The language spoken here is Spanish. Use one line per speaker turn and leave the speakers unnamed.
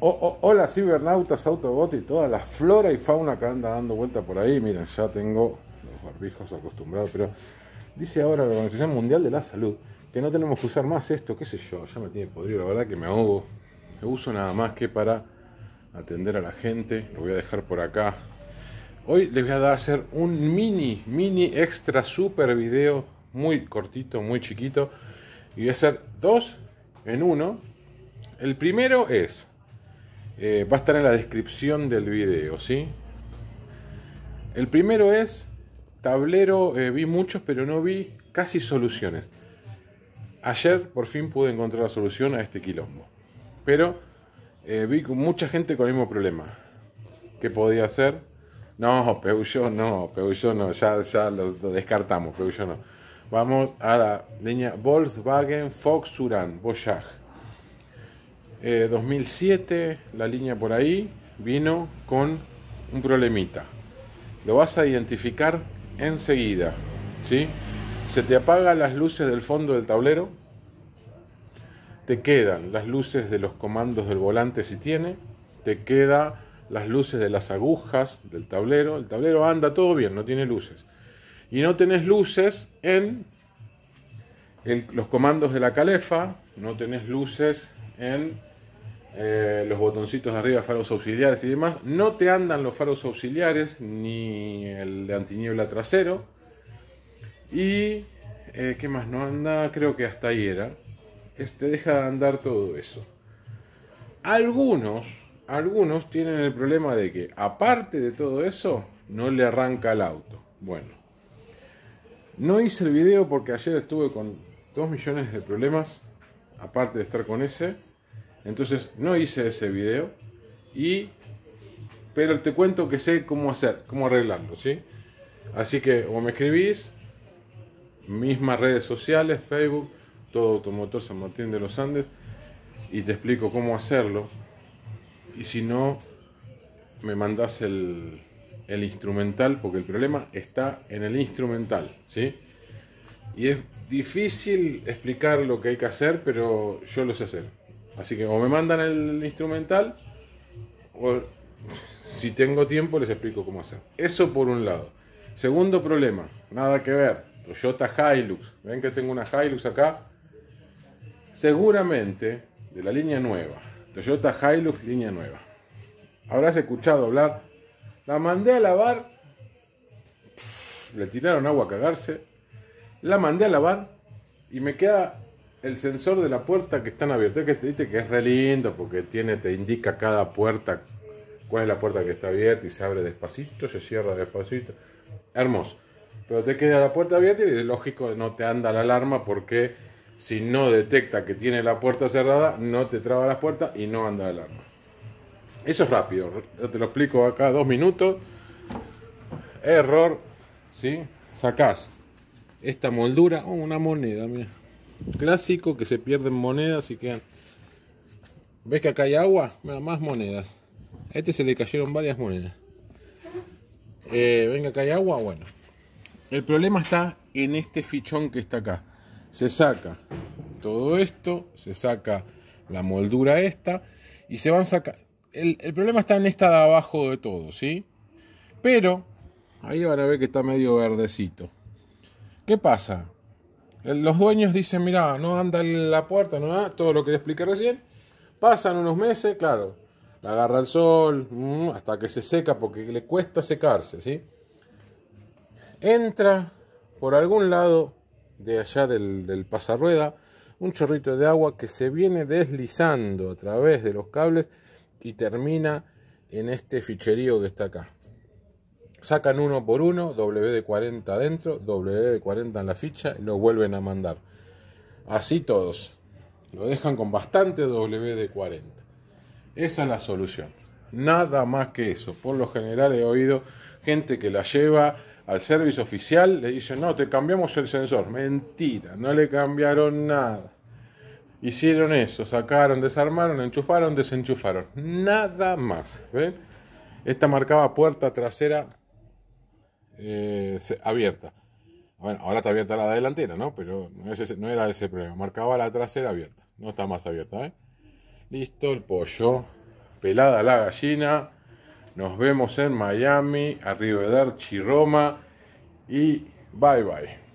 Oh, oh, hola cibernautas, autobot y toda la flora y fauna que anda dando vuelta por ahí. Miren, ya tengo los barbijos acostumbrados, pero dice ahora la Organización Mundial de la Salud que no tenemos que usar más esto, qué sé yo, ya me tiene podrido, la verdad que me ahogo. Lo uso nada más que para atender a la gente, lo voy a dejar por acá. Hoy les voy a hacer un mini, mini extra super video, muy cortito, muy chiquito. Y voy a hacer dos en uno. El primero es eh, va a estar en la descripción del video, ¿sí? El primero es tablero, eh, vi muchos, pero no vi casi soluciones. Ayer por fin pude encontrar la solución a este quilombo. Pero eh, vi mucha gente con el mismo problema. ¿Qué podía hacer? No, Peugeot no, Peugeot no, ya, ya lo, descartamos, Peugeot no. Vamos a la leña Volkswagen Fox Suran, Voyage. 2007, eh, la línea por ahí, vino con un problemita. Lo vas a identificar enseguida. ¿sí? Se te apagan las luces del fondo del tablero. Te quedan las luces de los comandos del volante si tiene. Te queda las luces de las agujas del tablero. El tablero anda todo bien, no tiene luces. Y no tenés luces en los comandos de la calefa. No tenés luces en eh, los botoncitos de arriba, faros auxiliares y demás. No te andan los faros auxiliares ni el de antiniebla trasero. Y que eh, qué más no anda, creo que hasta ahí era. Este deja de andar todo eso. Algunos, algunos tienen el problema de que aparte de todo eso no le arranca el auto. Bueno, no hice el video porque ayer estuve con Dos millones de problemas, aparte de estar con ese. Entonces no hice ese video y pero te cuento que sé cómo hacer, cómo arreglarlo, ¿sí? Así que o me escribís, mismas redes sociales, Facebook, todo Automotor San Martín de los Andes, y te explico cómo hacerlo. Y si no, me mandás el, el instrumental, porque el problema está en el instrumental, ¿sí? Y es difícil explicar lo que hay que hacer, pero yo lo sé hacer. Así que o me mandan el instrumental, o si tengo tiempo les explico cómo hacer. Eso por un lado. Segundo problema, nada que ver. Toyota Hilux. Ven que tengo una Hilux acá. Seguramente de la línea nueva. Toyota Hilux, línea nueva. Habrás escuchado hablar. La mandé a lavar. Le tiraron agua a cagarse. La mandé a lavar. Y me queda el sensor de la puerta que están abiertas. Que, ¿viste? que es re lindo porque tiene, te indica cada puerta, cuál es la puerta que está abierta y se abre despacito, se cierra despacito. Hermoso. Pero te queda la puerta abierta y es lógico no te anda la alarma porque si no detecta que tiene la puerta cerrada, no te traba la puerta y no anda la alarma. Eso es rápido, yo te lo explico acá dos minutos. Error, ¿sí? Sacás esta moldura, o oh, una moneda, mira clásico que se pierden monedas y quedan. ¿Ves que acá hay agua? más monedas. A este se le cayeron varias monedas. Eh, venga, acá hay agua. Bueno, el problema está en este fichón que está acá. Se saca todo esto, se saca la moldura esta y se van a El, el problema está en esta de abajo de todo, ¿sí? Pero ahí van a ver que está medio verdecito. ¿Qué pasa? Los dueños dicen, mira, no anda en la puerta, no ah, todo lo que le expliqué recién. Pasan unos meses, claro, la agarra el sol, mm, hasta que se seca porque le cuesta secarse, ¿sí? Entra por algún lado de allá del, del pasarrueda un chorrito de agua que se viene deslizando a través de los cables y termina en este ficherío que está acá. Sacan uno por uno, W de 40 adentro, W de 40 en la ficha y lo vuelven a mandar. Así todos. Lo dejan con bastante W de 40. Esa es la solución. Nada más que eso. Por lo general he oído gente que la lleva al servicio oficial, le dice no, te cambiamos el sensor. Mentira, no le cambiaron nada. Hicieron eso, sacaron, desarmaron, enchufaron, desenchufaron. Nada más. ¿Ven? Esta marcaba puerta trasera eh, abierta. ahora está abierta la delantera, ¿no? Pero no, era ese problema. Marcaba la trasera abierta. No está más abierta, ¿eh? Listo el pollo. Pelada la gallina. Nos vemos en Miami, Arriba Arrivederci, Roma. Y bye bye.